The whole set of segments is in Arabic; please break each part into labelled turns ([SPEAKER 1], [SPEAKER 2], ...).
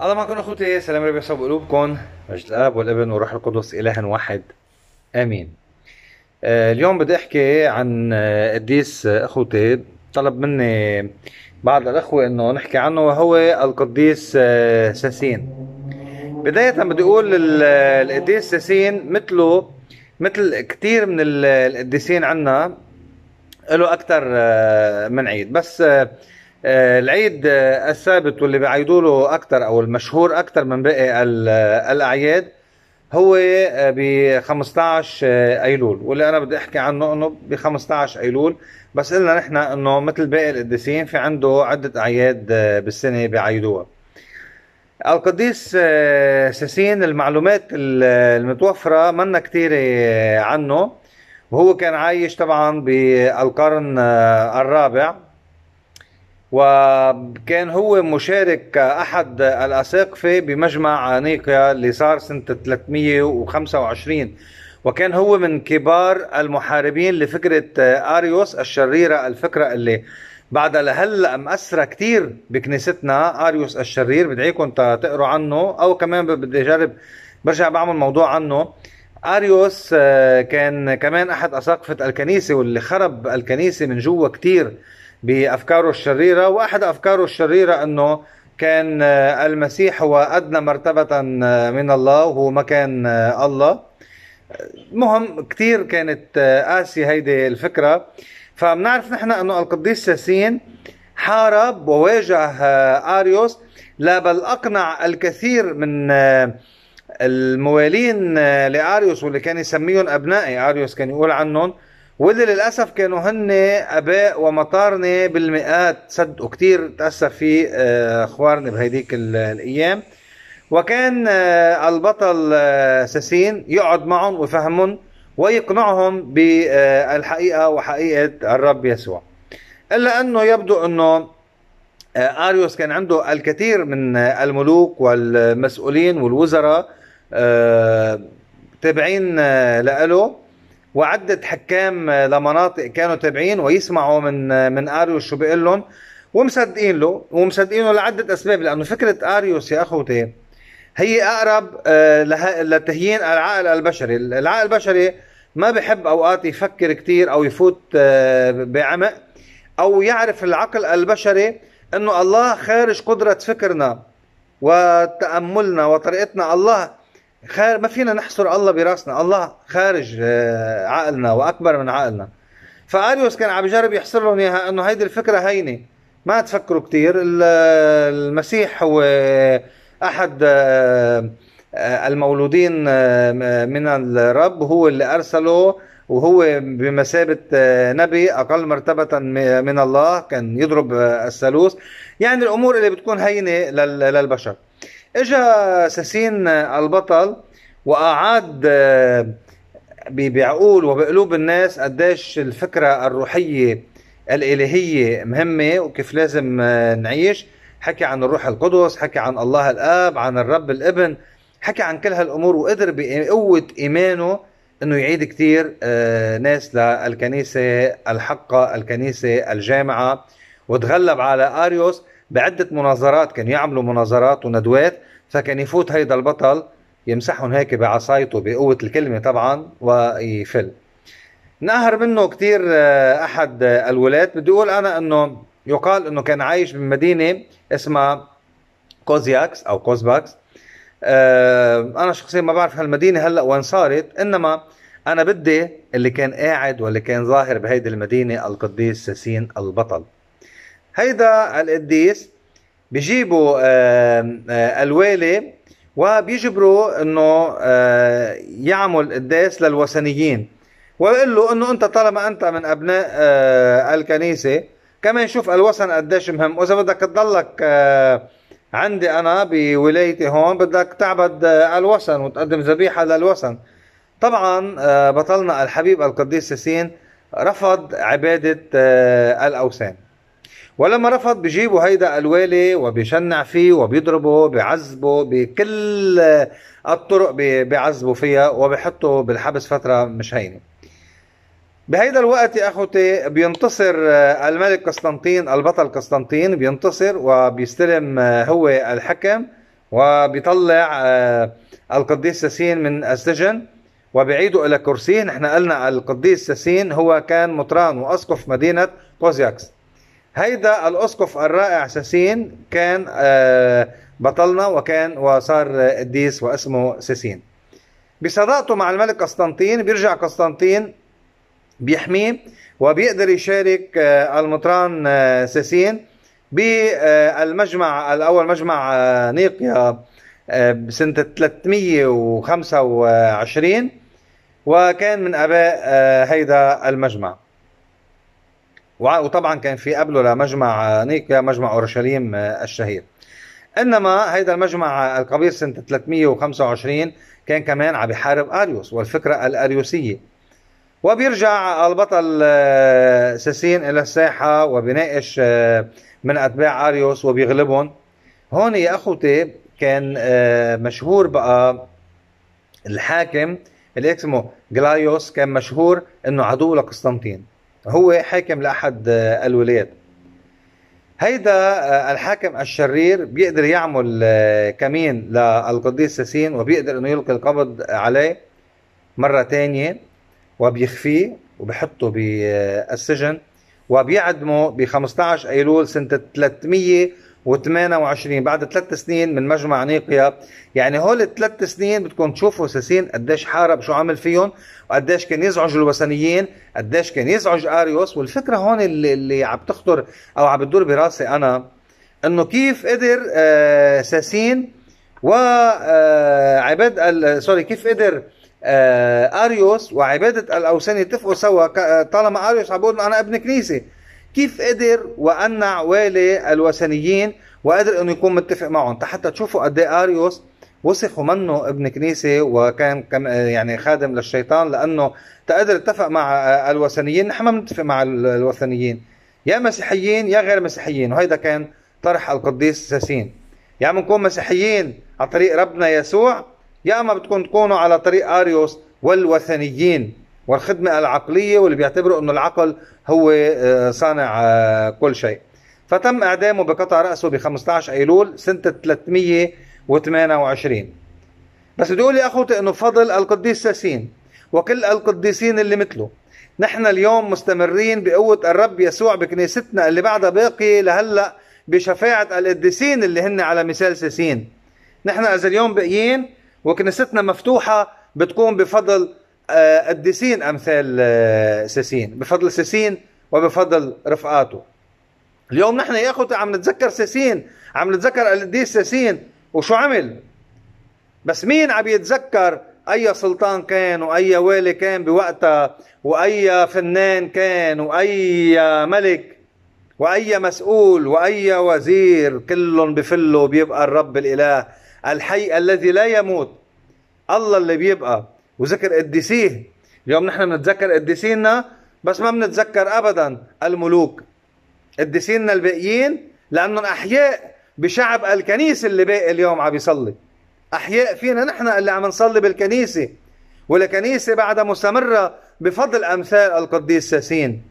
[SPEAKER 1] الله معكم اخوتي سلام ربي يحفظ قلوبكم مجد الاب والابن والروح القدس اله واحد امين آه، اليوم بدي احكي عن آه، قديس آه، اخوتي طلب مني بعض الاخوه انه نحكي عنه وهو القديس ساسين بدايه بدي اقول القديس ساسين مثله مثل كثير من القديسين عنا له اكثر من عيد بس آه، العيد آه، الثابت واللي بيعيدوا له اكثر او المشهور اكثر من باقي آه، الاعياد هو ب 15 ايلول واللي انا بدي احكي عنه انه ب 15 ايلول بس قلنا نحن انه مثل باقي القديسين في عنده عده اعياد بالسنه بيعيدوها القديس ساسين المعلومات المتوفره منا كثيره عنه وهو كان عايش طبعا بالقرن الرابع وكان هو مشارك احد الاساقفه بمجمع نيقيا اللي صار سنه 325 وكان هو من كبار المحاربين لفكره اريوس الشريره الفكره اللي بعد لهلا مأثرة كثير بكنيستنا اريوس الشرير بدعيكم تقروا عنه او كمان بدي اجرب برجع بعمل موضوع عنه اريوس آه، كان كمان احد اساقفه الكنيسه واللي خرب الكنيسه من جوا كثير بأفكاره الشريرة وأحد أفكاره الشريرة أنه كان آه، المسيح هو أدنى مرتبة آه، من الله وهو ما كان آه، الله مهم كثير كانت قاسية هيدي الفكرة فبنعرف نحن أنه القديس ياسين حارب وواجه اريوس لا بل اقنع الكثير من الموالين لاريوس واللي كان يسميهم ابنائي اريوس كان يقول عنهم واللي للاسف كانوا هن اباء ومطارنه بالمئات صدقوا كثير تاثر في آه، اخوارنا بهديك الايام وكان آه، البطل آه، ساسين يقعد معهم ويفهمهم ويقنعهم بالحقيقه وحقيقه الرب يسوع الا انه يبدو انه اريوس كان عنده الكثير من الملوك والمسؤولين والوزراء تابعين لإله وعدة حكام آه، لمناطق كانوا تابعين ويسمعوا من آه، من اريوس شو بيقول لهم ومصدقين له ومصدقينه لعدة اسباب لانه فكرة اريوس يا اخوتي هي اقرب آه، لتهيين العقل البشري، العقل البشري ما بحب اوقات يفكر كثير او يفوت بعمق او يعرف العقل البشري انه الله خارج قدرة فكرنا وتأملنا وطريقتنا الله خير ما فينا نحصر الله براسنا الله خارج آه، عقلنا واكبر من عقلنا فاريوس كان عم يجرب يحصر لهم اياها انه هيدي الفكره هينه ما تفكروا كثير المسيح هو احد آه، آه، المولودين من الرب هو اللي ارسله وهو بمثابة نبي أقل مرتبة من الله كان يضرب الثالوث يعني الأمور اللي بتكون هينة للبشر اجا ساسين البطل واعاد آه، بعقول وبقلوب الناس قديش الفكره الروحيه الالهيه مهمه وكيف لازم آه، نعيش حكي عن الروح القدس حكي عن الله الاب عن الرب الابن حكى عن كل هالامور وقدر بقوه ايمانه انه يعيد كثير آه، ناس للكنيسه الحقه الكنيسه الجامعه وتغلب على اريوس بعده مناظرات كانوا يعملوا مناظرات وندوات فكان يفوت هيدا البطل يمسحهم هيك بعصايته بقوه الكلمه طبعا ويفل نقهر منه كثير آه، احد آه، الولاة بدي اقول انا انه يقال انه كان عايش بمدينه اسمها كوزياكس او كوزباكس آه، انا شخصيا ما بعرف هالمدينه هلا وين صارت انما انا بدي اللي كان قاعد واللي كان ظاهر بهيدي المدينه القديس ساسين البطل هيدا القديس بيجيبوا آه، الوالي وبيجبروا انه آه، يعمل قداس للوثنيين ويقول له انه انت طالما انت من ابناء آه، الكنيسه كمان شوف الوثن قديش مهم واذا بدك تضلك عندي انا بولايتي هون بدك تعبد الوثن وتقدم ذبيحه للوثن طبعا بطلنا الحبيب القديس ياسين رفض عباده الاوثان ولما رفض بجيبوا هيدا الوالي وبيشنع فيه وبيضربه بيعذبه بكل الطرق بيعذبوا فيها وبيحطه بالحبس فتره مش هينه بهيدا الوقت يا اخوتي بينتصر آه، الملك قسطنطين البطل قسطنطين بينتصر وبيستلم آه، هو الحكم وبيطلع آه، القديس ساسين من السجن وبيعيدوا الى كرسيه نحن قلنا القديس ساسين هو كان مطران واسقف مدينه بوزياكس هيدا الاسقف الرائع ساسين كان آه، بطلنا وكان وصار قديس واسمه ساسين بصداقته مع الملك قسطنطين بيرجع قسطنطين بيحميه وبيقدر يشارك آه، المطران آه، ساسين بالمجمع الاول مجمع نيقيا بسنه 325 وكان من اباء هيدا المجمع وطبعا كان في قبله لمجمع نيكيا مجمع اورشليم آه، الشهير انما هيدا المجمع آه، القبيل سنه 325 كان كمان عم يحارب اريوس والفكره الاريوسيه وبيرجع البطل آه، ساسين الى الساحه وبناقش من اتباع اريوس وبيغلبهم هون يا اخوتي كان مشهور بقى الحاكم اللي اسمه جلايوس كان مشهور انه عدو لقسطنطين هو حاكم لأحد آه، الولايات هيدا آه، الحاكم الشرير بيقدر يعمل آه، كمين للقديس ساسين وبيقدر انه يلقي القبض عليه مرة تانية وبيخفيه وبحطه بالسجن وبيعدمه ب 15 ايلول سنة 300 و28 بعد ثلاث سنين من مجمع نيقيا يعني هول الثلاث سنين بدكم تشوفوا ساسين قديش حارب شو عمل فيهم وقديش كان يزعج الوثنيين قديش كان يزعج اريوس والفكره هون اللي, اللي عم تخطر او عم بتدور براسي انا انه كيف قدر آه، ساسين و آه، عباد سوري كيف قدر آه، اريوس وعباده الاوثان يتفقوا سوا طالما اريوس عم بيقول انا ابن كنيسه كيف قدر وقنع والي الوثنيين وقدر انه يكون متفق معهم حتى تشوفوا قد ايه اريوس وصفه منه ابن كنيسه وكان يعني خادم للشيطان لانه تقدر اتفق مع الوثنيين نحن ما بنتفق مع الوثنيين يا مسيحيين يا غير مسيحيين وهيدا كان طرح القديس ساسين يا يعني بنكون مسيحيين على طريق ربنا يسوع يا اما بتكون تكونوا على طريق اريوس والوثنيين والخدمة العقلية واللي بيعتبروا أنه العقل هو آه، صانع آه، كل شيء فتم إعدامه بقطع رأسه ب 15 أيلول سنة 328 بس بدي أقول يا أخوتي أنه فضل القديس ساسين وكل القديسين اللي مثله نحن اليوم مستمرين بقوة الرب يسوع بكنيستنا اللي بعدها باقية لهلأ بشفاعة القديسين اللي هن على مثال ساسين نحن إذا اليوم باقيين وكنيستنا مفتوحة بتقوم بفضل قديسين آه، امثال آه، ساسين بفضل ساسين وبفضل رفقاته اليوم نحن يا اخوتي عم نتذكر ساسين عم نتذكر القديس إيه ساسين وشو عمل بس مين عم يتذكر اي سلطان كان واي والي كان بوقتها واي فنان كان واي ملك واي مسؤول واي وزير كلهم بفلوا بيبقى الرب الاله الحي الذي لا يموت الله اللي بيبقى وذكر قديسيه اليوم نحن بنتذكر قديسينا بس ما بنتذكر ابدا الملوك قديسينا الباقيين لانهم احياء بشعب الكنيسه اللي باقي اليوم عم يصلي احياء فينا نحن اللي عم نصلي بالكنيسه والكنيسه بعدها مستمره بفضل امثال القديس ساسين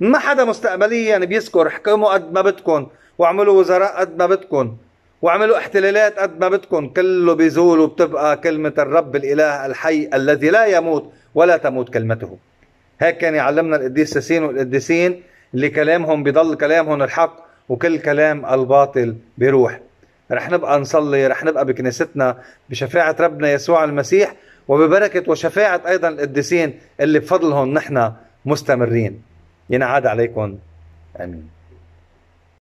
[SPEAKER 1] ما حدا مستقبليا بيذكر حكموا قد ما بدكم واعملوا وزراء قد ما بدكم واعملوا احتلالات قد ما بدكم كله بيزول وبتبقى كلمة الرب الإله الحي الذي لا يموت ولا تموت كلمته هيك كان يعلمنا القديس ساسين والقديسين اللي كلامهم بضل كلامهم الحق وكل كلام الباطل بيروح رح نبقى نصلي رح نبقى بكنيستنا بشفاعة ربنا يسوع المسيح وببركة وشفاعة أيضا القديسين اللي بفضلهم نحن مستمرين ينعاد عليكم آمين